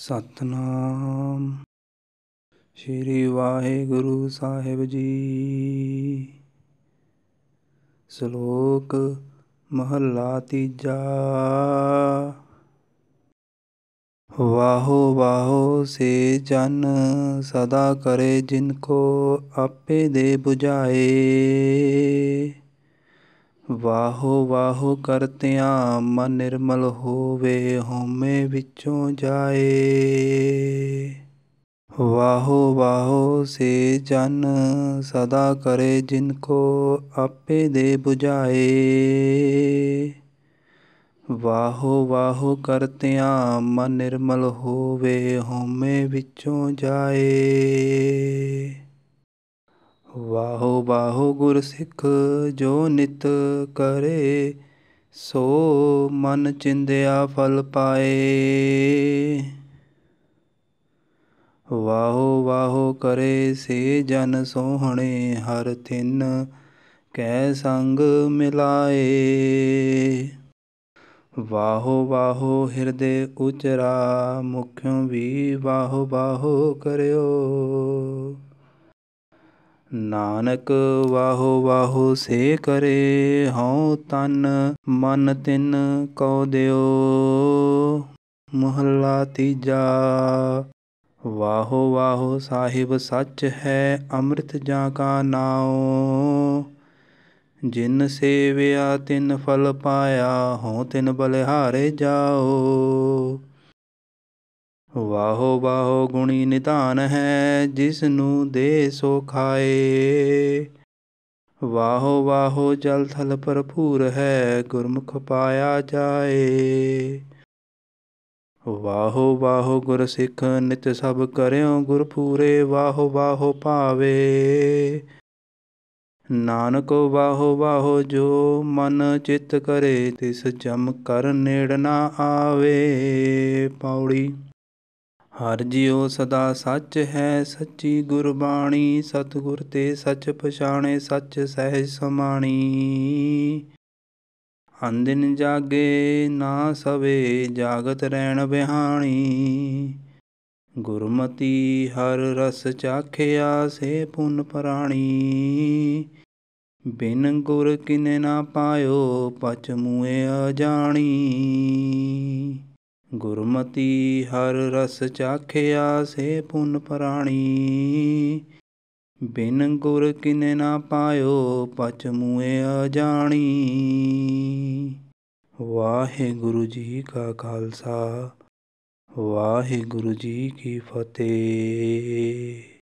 ਸਤਨਾਮ ਸ੍ਰੀ ਵਾਹਿਗੁਰੂ ਸਾਹਿਬ ਜੀ ਸ਼ਲੋਕ ਮਹਲਾ ਤੀਜਾ ਵਾਹੋ ਵਾਹੋ ਸੇ ਜਨ ਸਦਾ ਕਰੇ ਜਿਨ ਕੋ ਆਪੇ ਦੇ 부ਝਾਏ ਵਾਹੋ ਵਾਹੋ ਕਰਤਿਆਂ ਮਨ ਨਿਰਮਲ ਹੋਵੇ ਹਉਮੈ ਵਿੱਚੋਂ ਜਾਏ ਵਾਹੋ ਵਾਹੋ ਸੇ ਜਨ ਸਦਾ ਕਰੇ ਜਿਨ ਕੋ ਆਪੇ ਦੇ 부ਝਾਏ ਵਾਹੋ ਵਾਹੋ ਕਰਤਿਆਂ ਮਨ ਨਿਰਮਲ ਹੋਵੇ ਹਉਮੈ ਵਿੱਚੋਂ ਜਾਏ ਵਾਹੋ ਵਾਹੋ ਗੁਰ ਸਿੱਖ ਜੋ ਨਿਤ ਕਰੇ ਸੋ ਮਨ ਚਿੰਦਿਆ ਫਲ ਪਾਏ ਵਾਹੋ ਵਾਹੋ ਕਰੇ ਸੇ ਜਨ ਸੋਹਣੇ ਹਰ ਥਿਨ ਕੈ ਸੰਗ ਮਿਲਾਏ ਵਾਹੋ ਵਾਹੋ ਹਿਰਦੇ ਉਚਰਾ ਮੁਖਿਓ ਵੀ ਵਾਹੋ ਵਾਹੋ ਕਰਿਓ ਨਾਨਕ ਵਾਹੋ ਵਾਹੋ ਸੇ ਕਰੇ ਹਉ ਤਨ ਮਨ ਤਿਨ ਕਉ ਦਿਓ ਮਹੱਲਾ ਤੀਜਾ ਵਾਹੋ ਵਾਹੋ ਸਾਹਿਬ ਸੱਚ ਹੈ ਅੰਮ੍ਰਿਤ ਜਾਂ ਕਾ ਨਾਉ ਜਿਨ ਸੇਵਿਆ ਤਿਨ ਫਲ ਪਾਇਆ ਹਉ ਤਿਨ ਬਲਿਹਾਰੇ ਜਾਓ ਵਾਹੋ ਵਾਹੋ ਗੁਣੀ ਨਿਧਾਨ ਹੈ ਜਿਸ ਨੂੰ ਦੇ ਸੋ ਖਾਏ ਵਾਹੋ ਵਾਹੋ ਜਲ ਥਲ ਭਰਪੂਰ ਹੈ ਗੁਰਮੁਖ ਪਾਇਆ ਜਾਏ ਵਾਹੋ ਵਾਹੋ ਗੁਰ ਸਿੱਖ ਨਿਤ ਸਭ ਕਰਿਓ ਗੁਰ ਪੂਰੇ ਵਾਹੋ ਵਾਹੋ ਭਾਵੇ ਨਾਨਕ ਵਾਹੋ ਵਾਹੋ ਜੋ ਮਨ ਚਿਤ ਕਰੇ ਤਿਸ ਜਮ ਕਰ ਨੇੜ ਨਾ ਆਵੇ ਪੌੜੀ ਹਰ ਜਿਉ ਸਦਾ ਸੱਚ ਹੈ ਸੱਚੀ ਗੁਰਬਾਣੀ ਸਤਿਗੁਰ ਤੇ ਸੱਚ ਪਛਾਣੇ ਸੱਚ ਸਹਿਜ ਸਮਾਣੀ ਅੰਦਿਨ ਜਾਗੇ ਨਾ ਸਵੇ ਜਾਗਤ ਰਹਿਣ ਬਿਹਾਣੀ ਗੁਰਮਤੀ ਹਰ ਰਸ ਚਾਖਿਆ ਸੇ ਪੁੰਨ ਪ੍ਰਾਣੀ ਬਿਨ ਗੁਰ ਕਿਨੇ ਨਾ ਪਾਇਓ ਪਚ ਮੂਏ ਅਜਾਣੀ ਗੁਰਮਤੀ ਹਰ ਰਸ ਚਾਖਿਆ ਸੇ ਪੁਨ ਪ੍ਰਾਣੀ ਬਿਨ ਗੁਰ ਕਿਨੇ ਨਾ ਪਾਇਓ ਪਚ ਮੂਏ ਅਜਾਣੀ ਵਾਹਿਗੁਰੂ ਜੀ ਕਾ ਖਾਲਸਾ ਵਾਹਿਗੁਰੂ ਜੀ ਕੀ ਫਤਿਹ